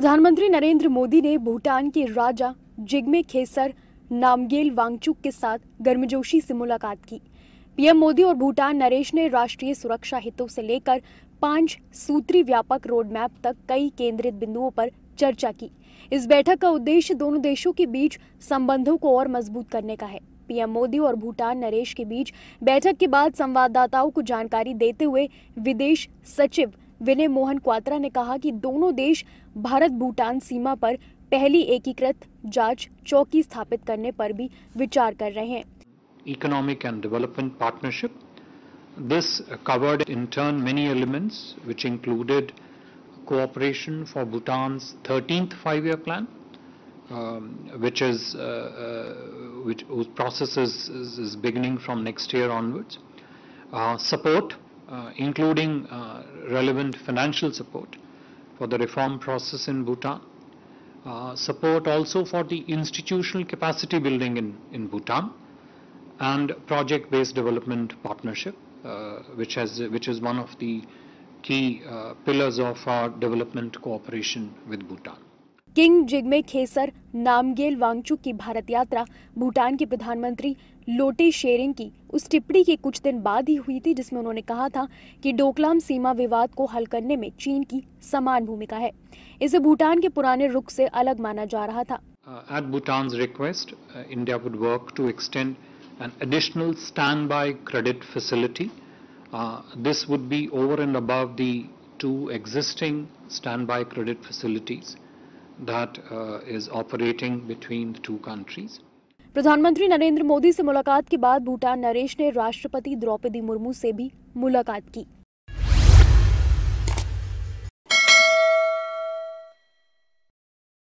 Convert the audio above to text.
प्रधानमंत्री नरेंद्र मोदी ने भूटान के राजा जिग्मे खेसर नामगेल वांगचुक के साथ गर्मजोशी से मुलाकात की पीएम मोदी और भूटान नरेश ने राष्ट्रीय सुरक्षा हितों से लेकर पांच सूत्री व्यापक रोडमैप तक कई केंद्रित बिंदुओं पर चर्चा की इस बैठक का उद्देश्य दोनों देशों के बीच संबंधों को और मजबूत करने का है पीएम मोदी और भूटान नरेश के बीच बैठक के बाद संवाददाताओं को जानकारी देते हुए विदेश सचिव विनय मोहन क्वात्रा ने कहा कि दोनों देश भारत भूटान सीमा पर पहली एकीकृत जांच चौकी स्थापित करने पर भी विचार कर रहे हैं economic and development partnership this covered in turn many elements which included cooperation for Bhutan thirteenth five year plan which is process is beginning from next year onwards support Uh, including uh, relevant financial support for the reform process in Bhutan, uh, support also for the institutional capacity building in, in Bhutan, and project-based development partnership, which, has, which is one of the key pillars of our development cooperation with Bhutan. King Jigme Khesar Namgyel Wangchuck की भारत यात्रा भूटान के प्रधानमंत्री लोटे शेरिंग की उस टिप्पणी के कुछ दिन बाद ही हुई थी जिसमें उन्होंने कहा था कि डोकलाम सीमा विवाद को हल करने में चीन की समान भूमिका है इसे भूटान के पुराने रुख से अलग माना जा रहा था at Bhutan request India would work to extend an additional stand by credit facility this would be over and above the existing stand by credit facilities that uh, is operating between the two countries. प्रधानमंत्री नरेंद्र मोदी से मुलाकात के बाद भूटान नरेश ने राष्ट्रपति द्रौपदी मुर्मू से भी मुलाकात की